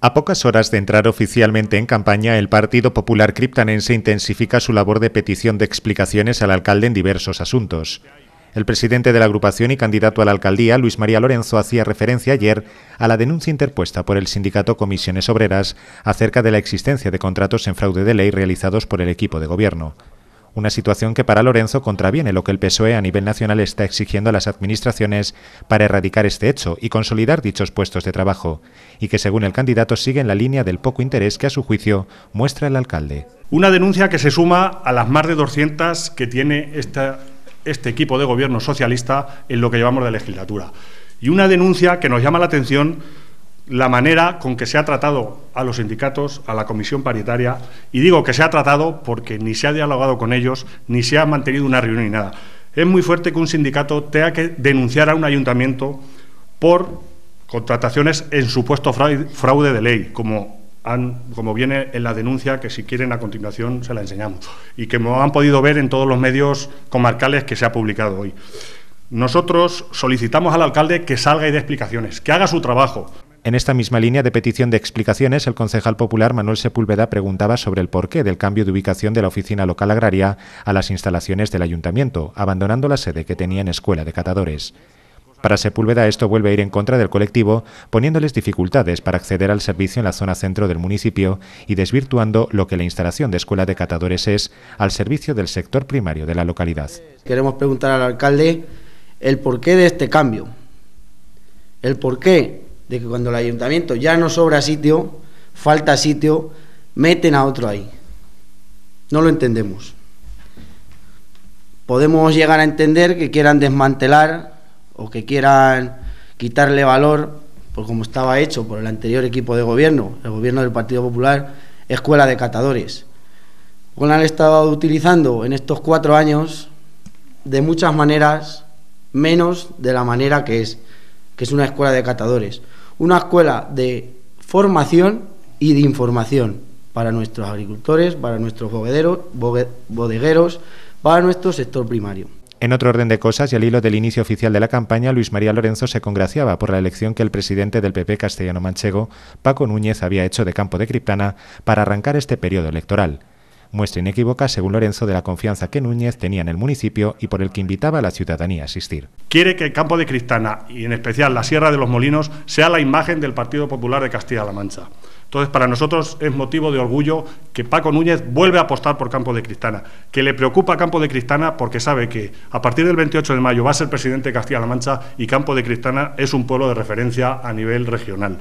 A pocas horas de entrar oficialmente en campaña, el Partido Popular Criptanense intensifica su labor de petición de explicaciones al alcalde en diversos asuntos. El presidente de la agrupación y candidato a la alcaldía, Luis María Lorenzo, hacía referencia ayer a la denuncia interpuesta por el sindicato Comisiones Obreras acerca de la existencia de contratos en fraude de ley realizados por el equipo de gobierno una situación que para Lorenzo contraviene lo que el PSOE a nivel nacional está exigiendo a las administraciones para erradicar este hecho y consolidar dichos puestos de trabajo, y que según el candidato sigue en la línea del poco interés que a su juicio muestra el alcalde. Una denuncia que se suma a las más de 200 que tiene este equipo de gobierno socialista en lo que llevamos de legislatura. Y una denuncia que nos llama la atención la manera con que se ha tratado a los sindicatos, a la comisión paritaria, y digo que se ha tratado porque ni se ha dialogado con ellos, ni se ha mantenido una reunión ni nada. Es muy fuerte que un sindicato tenga que denunciar a un ayuntamiento por contrataciones en supuesto fraude de ley, como, como viene en la denuncia que si quieren a continuación se la enseñamos, y que me han podido ver en todos los medios comarcales que se ha publicado hoy. Nosotros solicitamos al alcalde que salga y dé explicaciones, que haga su trabajo. En esta misma línea de petición de explicaciones, el concejal popular Manuel Sepúlveda preguntaba sobre el porqué del cambio de ubicación de la oficina local agraria a las instalaciones del ayuntamiento, abandonando la sede que tenía en Escuela de Catadores. Para Sepúlveda esto vuelve a ir en contra del colectivo, poniéndoles dificultades para acceder al servicio en la zona centro del municipio y desvirtuando lo que la instalación de escuela de catadores es al servicio del sector primario de la localidad. Queremos preguntar al alcalde el porqué de este cambio, el porqué de que cuando el ayuntamiento ya no sobra sitio, falta sitio, meten a otro ahí. No lo entendemos. Podemos llegar a entender que quieran desmantelar o que quieran quitarle valor, por pues como estaba hecho por el anterior equipo de gobierno, el gobierno del Partido Popular, escuela de catadores. Con la han estado utilizando en estos cuatro años de muchas maneras, menos de la manera que es que es una escuela de catadores, una escuela de formación y de información para nuestros agricultores, para nuestros bodegueros, para nuestro sector primario. En otro orden de cosas, y al hilo del inicio oficial de la campaña, Luis María Lorenzo se congraciaba por la elección que el presidente del PP castellano-manchego, Paco Núñez, había hecho de Campo de Criptana para arrancar este periodo electoral muestra inequívoca, según Lorenzo, de la confianza que Núñez tenía en el municipio y por el que invitaba a la ciudadanía a asistir. Quiere que campo de Cristana, y en especial la Sierra de los Molinos, sea la imagen del Partido Popular de Castilla-La Mancha. Entonces, para nosotros es motivo de orgullo que Paco Núñez vuelve a apostar por Campo de Cristana, que le preocupa a Campo de Cristana porque sabe que a partir del 28 de mayo va a ser presidente de Castilla-La Mancha y Campo de Cristana es un pueblo de referencia a nivel regional.